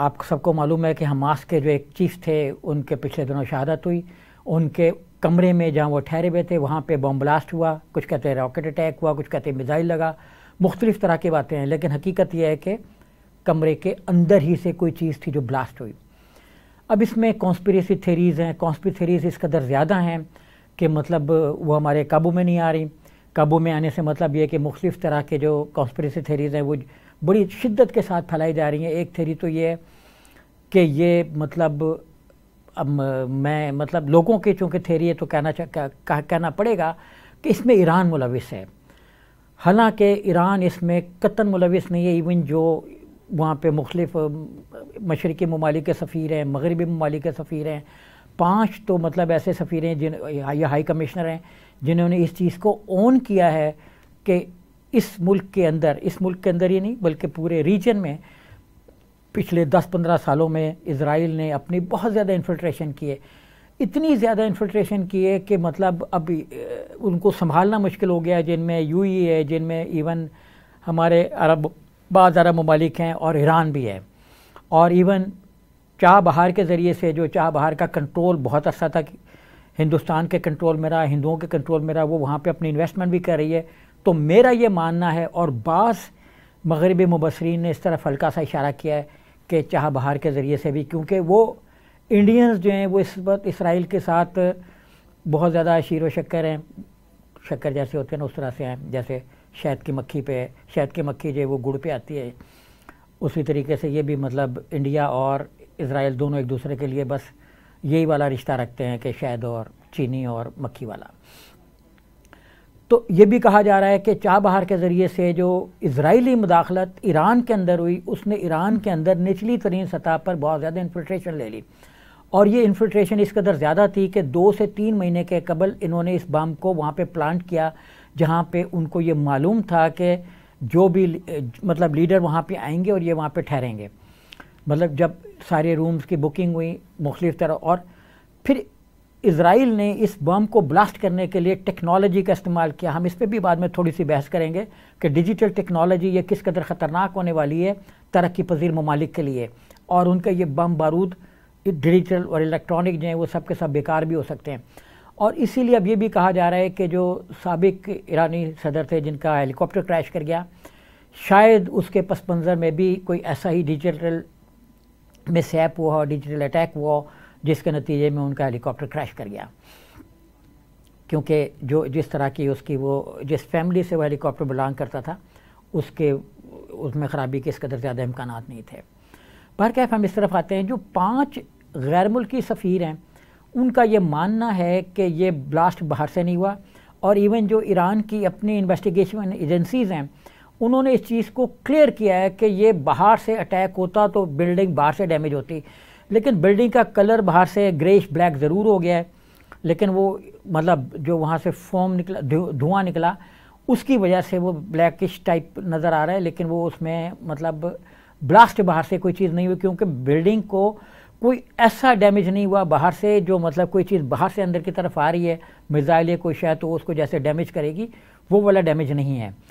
आप सबको मालूम है कि हमास के जो एक चीफ थे उनके पिछले दिनों शहादत हुई उनके कमरे में जहाँ वो ठहरे हुए थे वहाँ पे बम ब्लास्ट हुआ कुछ कहते हैं रॉकेट अटैक हुआ कुछ कहते हैं मिज़ाइल लगा मुख्तलिफ़ तरह की बातें हैं लेकिन हकीकत यह है कि कमरे के अंदर ही से कोई चीज़ थी जो ब्लास्ट हुई अब इसमें कॉन्स्परेसी थेरीज़ हैं कॉन्स्परेसी थेरीज़ इस कदर ज़्यादा हैं कि मतलब वो हमारे काबू में नहीं आ रही काबू में आने से मतलब ये कि मुख्तलिफ़ तरह के जो कॉन्स्परेसी थेरीज़ हैं वो बड़ी शिद्दत के साथ फैलाई जा रही हैं एक थेरी तो ये है कि ये मतलब अब मैं मतलब लोगों के चूँकि थेरी है तो कहना कह, कहना पड़ेगा कि इसमें ईरान मुलविस है हालांकि ईरान इसमें कतन मुलविस नहीं है इवन जो वहाँ पे मुख्तफ मशरक़ी ममालिक के सफ़ीर हैं मगरबी ममालिक के सफ़ीर हैं पाँच तो मतलब ऐसे सफ़ीर हैं जिन या हाई कमिश्नर हैं जिन्होंने इस चीज़ को ओन किया है कि इस मुल्क के अंदर इस मुल्क के अंदर ही नहीं बल्कि पूरे रीजन में पिछले 10-15 सालों में इसराइल ने अपनी बहुत ज़्यादा इन्फिल्ट्रेशन किए इतनी ज़्यादा इन्फिल्ट्रेशन किए कि मतलब अब उनको संभालना मुश्किल हो गया जिनमें यू है जिनमें इवन e हमारे अरब बाद अरब ममालिक हैं और ईरान भी है और इवन चाह बहार के ज़रिए से जो चाह बहार का कंट्रोल बहुत अर्सा तक हिंदुस्तान के कंट्रोल में रहा हिंदुओं के कंट्रोल में रहा वो वहाँ पे अपनी इन्वेस्टमेंट भी कर रही है तो मेरा ये मानना है और बास मगरबी मुबसरीन ने इस तरफ हल्का सा इशारा किया है कि चाह बहार के ज़रिए से भी क्योंकि वो इंडियंस जो हैं वो इस वक्त इसराइल के साथ बहुत ज़्यादा शीर व शक्कर हैं शक्कर जैसे होते हैं ना उस तरह से हैं जैसे शहद की मक्खी पे शहद की मक्खी जो है वो गुड़ पे आती है उसी तरीके से ये भी मतलब इंडिया और इसराइल दोनों एक दूसरे के लिए बस यही वाला रिश्ता रखते हैं कि शहद और चीनी और मक्खी वाला तो ये भी कहा जा रहा है कि चाह बहार के ज़रिए से जो इसराइली मुदाखलत ईरान के अंदर हुई उसने ईरान के अंदर निचली तरीन सतह पर बहुत ज़्यादा इन्फिल्ट्रेशन ले ली और ये इन्फिल्ट्रेशन इस कदर ज़्यादा थी कि दो से तीन महीने के कबल इन्होंने इस बम को वहाँ पर प्लांट किया जहाँ पर उनको ये मालूम था कि जो भी मतलब लीडर वहाँ पर आएंगे और ये वहाँ पर ठहरेंगे मतलब जब सारे रूम्स की बुकिंग हुई मुख्तफ तरह और फिर इसराइल ने इस बम को ब्लास्ट करने के लिए टेक्नोलॉजी का इस्तेमाल किया हम इस पर भी बाद में थोड़ी सी बहस करेंगे कि डिजिटल टेक्नोलॉजी ये किस कदर ख़तरनाक होने वाली है तरक्की पजीर ममालिक के लिए और उनका ये बम बारूद डिजिटल और इलेक्ट्रॉनिक जो हैं वो सब के सब बेकार भी हो सकते हैं और इसीलिए अब ये भी कहा जा रहा है कि जो सबक ईरानी सदर थे जिनका हेलीकॉप्टर क्रैश कर गया शायद उसके पस मंज़र में भी कोई ऐसा ही डिजिटल मिसहैप हुआ हो डिजिटल अटैक हुआ जिसके नतीजे में उनका हेलीकॉप्टर क्रैश कर गया क्योंकि जो जिस तरह की उसकी वो जिस फैमिली से वो हेलीकॉप्टर बिलोंग करता था उसके उसमें ख़राबी के इस कदर ज़्यादा इम्कान नहीं थे पर कैफ हम इस तरफ आते हैं जो पाँच गैर मुल्की सफ़ीर हैं उनका ये मानना है कि ये ब्लास्ट बाहर से नहीं हुआ और इवन जो ईरान की अपनी इन्वेस्टिगेशन एजेंसीज़ हैं उन्होंने इस चीज़ को क्लियर किया है कि ये बाहर से अटैक होता तो बिल्डिंग बाहर से डैमेज होती लेकिन बिल्डिंग का कलर बाहर से ग्रेश ब्लैक ज़रूर हो गया है लेकिन वो मतलब जो वहाँ से फोम निकला धुआं निकला उसकी वजह से वो ब्लैकिश टाइप नज़र आ रहा है लेकिन वो उसमें मतलब ब्लास्ट बाहर से कोई चीज़ नहीं हुई क्योंकि बिल्डिंग को कोई ऐसा डैमेज नहीं हुआ बाहर से जो मतलब कोई चीज़ बाहर से अंदर की तरफ आ रही है मिज़ाइल कोई शायद तो उसको जैसे डैमेज करेगी वो वाला डैमेज नहीं है